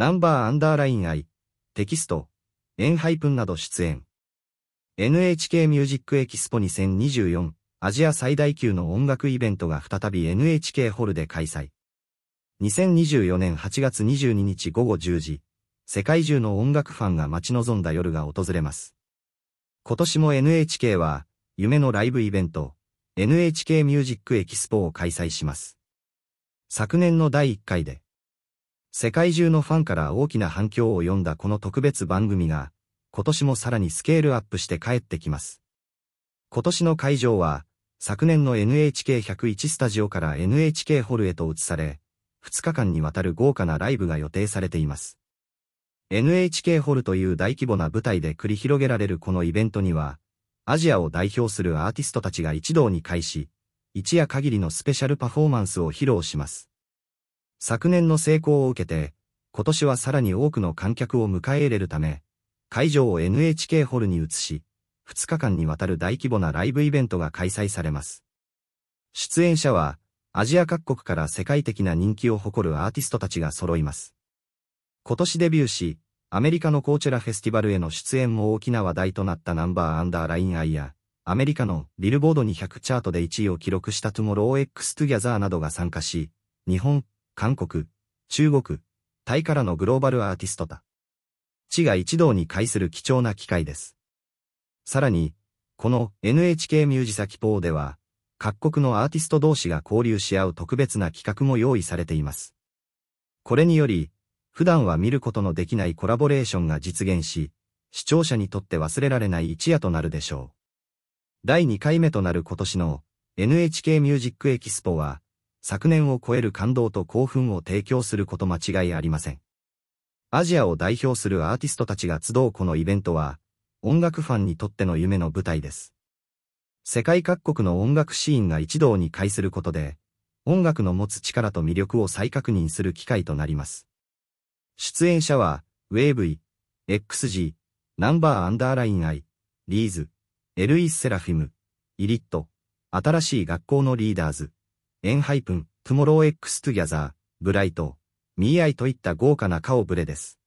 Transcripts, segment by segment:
ナンバーアンダーライン I、テキスト、エンハイプンなど出演。NHK ミュージックエキスポ2024アジア最大級の音楽イベントが再び NHK ホールで開催。2024年8月22日午後10時、世界中の音楽ファンが待ち望んだ夜が訪れます。今年も NHK は、夢のライブイベント、NHK ミュージックエキスポを開催します。昨年の第1回で、世界中のファンから大きな反響を呼んだこの特別番組が、今年もさらにスケールアップして帰ってきます。今年の会場は、昨年の NHK101 スタジオから NHK ホルへと移され、2日間にわたる豪華なライブが予定されています。NHK ホルという大規模な舞台で繰り広げられるこのイベントには、アジアを代表するアーティストたちが一堂に会し、一夜限りのスペシャルパフォーマンスを披露します。昨年の成功を受けて、今年はさらに多くの観客を迎え入れるため、会場を NHK ホールに移し、2日間にわたる大規模なライブイベントが開催されます。出演者は、アジア各国から世界的な人気を誇るアーティストたちが揃います。今年デビューし、アメリカのコーチェラフェスティバルへの出演も大きな話題となったナンバーアンダーラインアイや、アメリカのビルボード200チャートで1位を記録したトゥモロー X トゥギャザーなどが参加し、日本、韓国、中国、タイからのグローバルアーティストだ。地が一堂に会する貴重な機会です。さらに、この NHK ミュージサキポーでは、各国のアーティスト同士が交流し合う特別な企画も用意されています。これにより、普段は見ることのできないコラボレーションが実現し、視聴者にとって忘れられない一夜となるでしょう。第2回目となる今年の NHK ミュージックエキスポは、昨年を超える感動と興奮を提供すること間違いありません。アジアを代表するアーティストたちが集うこのイベントは、音楽ファンにとっての夢の舞台です。世界各国の音楽シーンが一堂に会することで、音楽の持つ力と魅力を再確認する機会となります。出演者は、ウェーブイ、XG、ナンバーアンダーラインアイ、リーズ、エルイス・セラフィム、イリット、新しい学校のリーダーズ、エンハイプン、トゥモロー X トゥギャザー、ブライト、ミーアイといった豪華な顔ぶれです。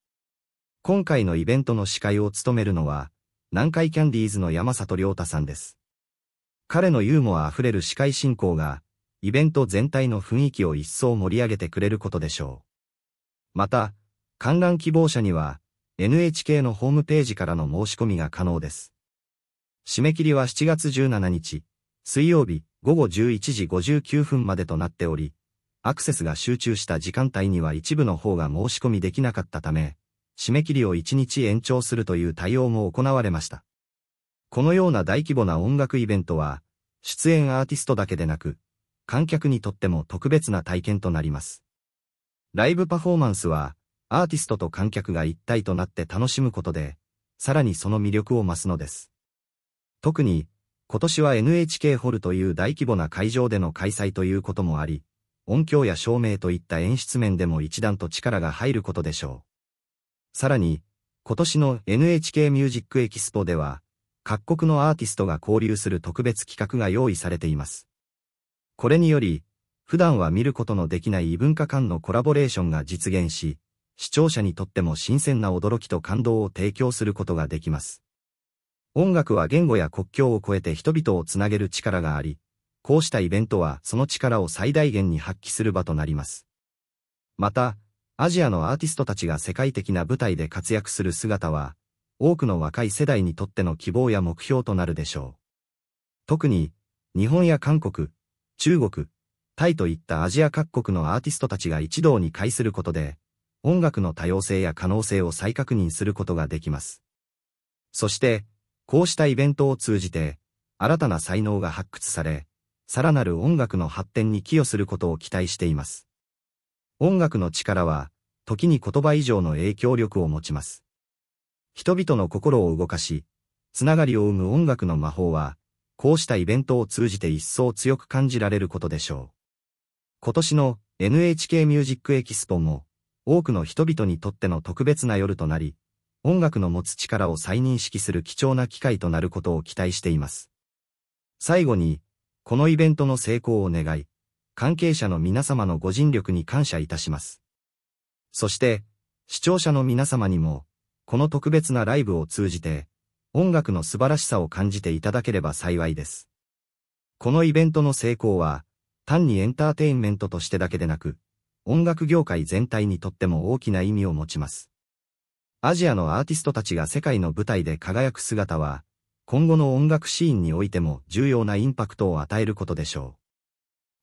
今回のイベントの司会を務めるのは、南海キャンディーズの山里亮太さんです。彼のユーモア溢れる司会進行が、イベント全体の雰囲気を一層盛り上げてくれることでしょう。また、観覧希望者には、NHK のホームページからの申し込みが可能です。締め切りは7月17日、水曜日、午後11時59分までとなっており、アクセスが集中した時間帯には一部の方が申し込みできなかったため、締め切りを1日延長するという対応も行われました。このような大規模な音楽イベントは、出演アーティストだけでなく、観客にとっても特別な体験となります。ライブパフォーマンスは、アーティストと観客が一体となって楽しむことで、さらにその魅力を増すのです。特に、今年は NHK ホルという大規模な会場での開催ということもあり、音響や照明といった演出面でも一段と力が入ることでしょう。さらに、今年の NHK ミュージックエキスポでは、各国のアーティストが交流する特別企画が用意されています。これにより、普段は見ることのできない異文化間のコラボレーションが実現し、視聴者にとっても新鮮な驚きと感動を提供することができます。音楽は言語や国境を超えて人々をつなげる力があり、こうしたイベントはその力を最大限に発揮する場となります。また、アジアのアーティストたちが世界的な舞台で活躍する姿は、多くの若い世代にとっての希望や目標となるでしょう。特に、日本や韓国、中国、タイといったアジア各国のアーティストたちが一堂に会することで、音楽の多様性や可能性を再確認することができます。そして、こうしたイベントを通じて、新たな才能が発掘され、さらなる音楽の発展に寄与することを期待しています。音楽の力は、時に言葉以上の影響力を持ちます。人々の心を動かし、つながりを生む音楽の魔法は、こうしたイベントを通じて一層強く感じられることでしょう。今年の NHK ミュージックエキスポも、多くの人々にとっての特別な夜となり、音楽の持つ力を再認識する貴重な機会となることを期待しています。最後に、このイベントの成功を願い、関係者の皆様のご尽力に感謝いたします。そして、視聴者の皆様にも、この特別なライブを通じて、音楽の素晴らしさを感じていただければ幸いです。このイベントの成功は、単にエンターテインメントとしてだけでなく、音楽業界全体にとっても大きな意味を持ちます。アジアのアーティストたちが世界の舞台で輝く姿は、今後の音楽シーンにおいても重要なインパクトを与えることでしょう。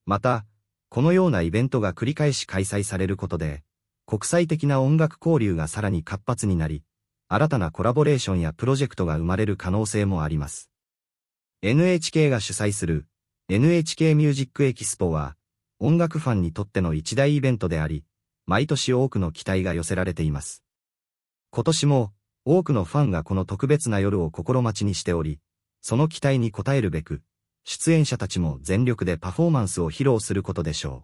また、このようなイベントが繰り返し開催されることで、国際的な音楽交流がさらに活発になり、新たなコラボレーションやプロジェクトが生まれる可能性もあります。NHK が主催する NHK ミュージックエキスポは、音楽ファンにとっての一大イベントであり、毎年多くの期待が寄せられています。今年も多くのファンがこの特別な夜を心待ちにしており、その期待に応えるべく、出演者たちも全力でパフォーマンスを披露することでしょう。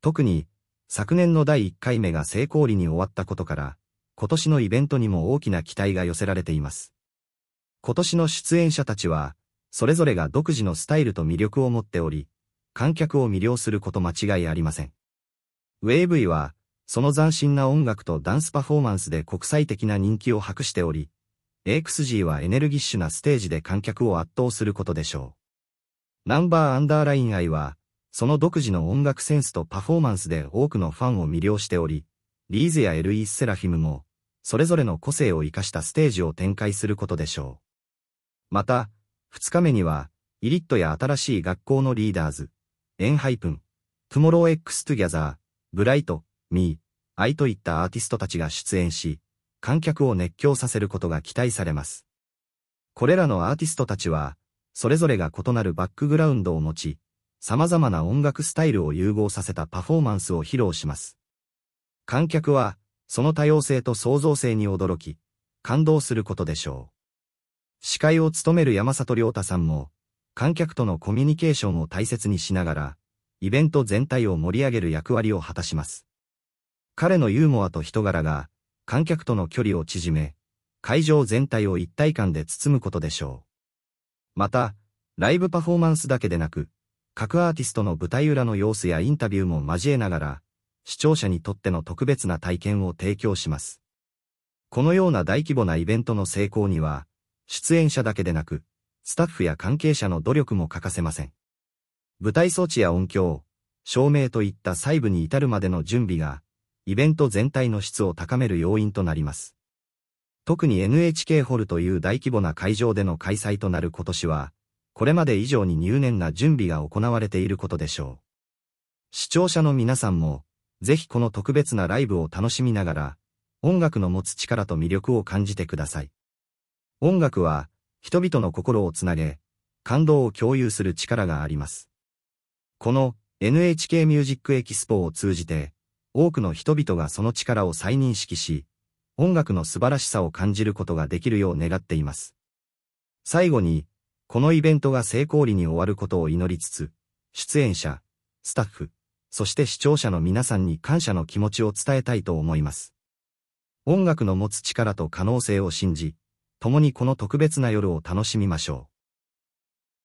特に、昨年の第1回目が成功裏に終わったことから、今年のイベントにも大きな期待が寄せられています。今年の出演者たちは、それぞれが独自のスタイルと魅力を持っており、観客を魅了すること間違いありません。ウェーブイは、その斬新な音楽とダンスパフォーマンスで国際的な人気を博しており、AXG はエネルギッシュなステージで観客を圧倒することでしょう。ナンバーアンダーライン愛は、その独自の音楽センスとパフォーマンスで多くのファンを魅了しており、リーゼやエルイ・ス・セラフィムも、それぞれの個性を生かしたステージを展開することでしょう。また、2日目には、イリットや新しい学校のリーダーズ、エンハイプン、トゥモロー X トゥギャザー、ブライト、ミー、アイといったアーティストたちが出演し、観客を熱狂させることが期待されます。これらのアーティストたちは、それぞれが異なるバックグラウンドを持ち、様々な音楽スタイルを融合させたパフォーマンスを披露します。観客は、その多様性と創造性に驚き、感動することでしょう。司会を務める山里亮太さんも、観客とのコミュニケーションを大切にしながら、イベント全体を盛り上げる役割を果たします。彼のユーモアと人柄が、観客との距離を縮め、会場全体を一体感で包むことでしょう。また、ライブパフォーマンスだけでなく、各アーティストの舞台裏の様子やインタビューも交えながら、視聴者にとっての特別な体験を提供します。このような大規模なイベントの成功には、出演者だけでなく、スタッフや関係者の努力も欠かせません。舞台装置や音響、照明といった細部に至るまでの準備が、イベント全体の質を高める要因となります。特に NHK ホールという大規模な会場での開催となる今年は、これまで以上に入念な準備が行われていることでしょう。視聴者の皆さんも、ぜひこの特別なライブを楽しみながら、音楽の持つ力と魅力を感じてください。音楽は、人々の心をつなげ、感動を共有する力があります。この NHK ミュージックエキスポを通じて、多くの人々がその力を再認識し、音楽の素晴らしさを感じることができるよう願っています。最後に、このイベントが成功裏に終わることを祈りつつ、出演者、スタッフ、そして視聴者の皆さんに感謝の気持ちを伝えたいと思います。音楽の持つ力と可能性を信じ、共にこの特別な夜を楽しみましょう。